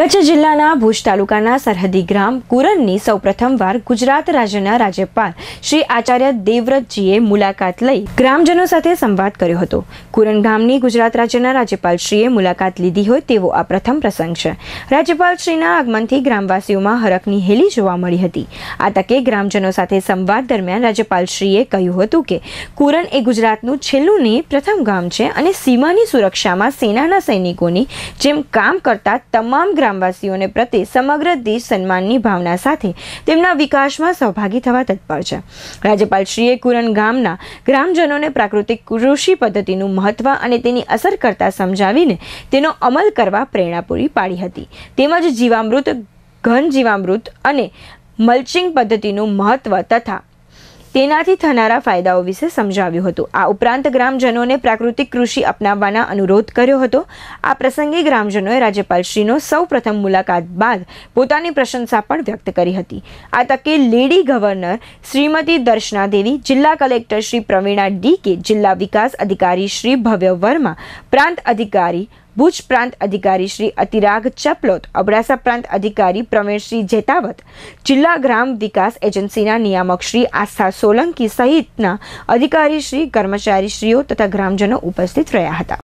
કચ્છ જિલ્લાના ભુજ તાલુકાના સરહદી ગ્રામ કુરનની સૌપ્રથમવાર ગુજરાત રાજ્યના રાજ્યપાલ શ્રી આચાર્ય દેવવ્રતજીએ મુલાકાત લઈ ગ્રામજનો સાથે સંવાદ કર્યો હતો કુરન ગામની ગુજરાત રાજ્યના રાજ્યપાલશ્રીએ મુલાકાત લીધી હોય તેવો આ પ્રથમ પ્રસંગ છે રાજ્યપાલશ્રીના આગમનથી ગ્રામવાસીઓમાં હરખની હેલી જોવા મળી હતી આ તકે ગ્રામજનો સાથે સંવાદ દરમિયાન રાજ્યપાલશ્રીએ કહ્યું હતું કે કુરન એ ગુજરાતનું છેલ્લું ને પ્રથમ ગામ છે અને સીમાની સુરક્ષામાં સેનાના સૈનિકોની જેમ કામ કરતા તમામ ગ્રામ ગ્રામવાસીઓને પ્રત્યે સમગ્ર દેશ સન્માનની ભાવના સાથે તેમના વિકાસમાં સહભાગી થવા તત્પર છે રાજ્યપાલશ્રીએ કુરન ગામના ગ્રામજનોને પ્રાકૃતિક કૃષિ પદ્ધતિનું મહત્વ અને તેની અસરકર્તા સમજાવીને તેનો અમલ કરવા પ્રેરણા પૂરી પાડી હતી તેમજ જીવામૃત ઘન જીવામૃત અને મલ્ચિંગ પદ્ધતિનું મહત્વ તથા તેનાથી થનારા ફાયદાઓ વિશે સમજાવ્યું હતું આ ઉપરાંત ગ્રામજનોને પ્રાકૃતિક કૃષિ અપનાવવાના અનુરોધ કર્યો હતો આ પ્રસંગે ગ્રામજનોએ રાજ્યપાલશ્રીનો સૌ પ્રથમ મુલાકાત બાદ પોતાની પ્રશંસા પણ વ્યક્ત કરી હતી આ તકે લેડી ગવર્નર શ્રીમતી દર્શના દેવી જિલ્લા કલેક્ટર શ્રી પ્રવીણા ડી કે જિલ્લા વિકાસ અધિકારી શ્રી ભવ્ય વર્મા પ્રાંત અધિકારી ભુજ પ્રાંત અધિકારી શ્રી અતિરાગ ચપલોત અબડાસા પ્રાંત અધિકારી પ્રવીણશ્રી જેતાવત જિલ્લા ગ્રામ વિકાસ એજન્સીના નિયામક શ્રી આસ્થા સોલંકી સહિતના અધિકારી અધિકારીશ્રી કર્મચારીશ્રીઓ તથા ગ્રામજનો ઉપસ્થિત રહ્યા હતા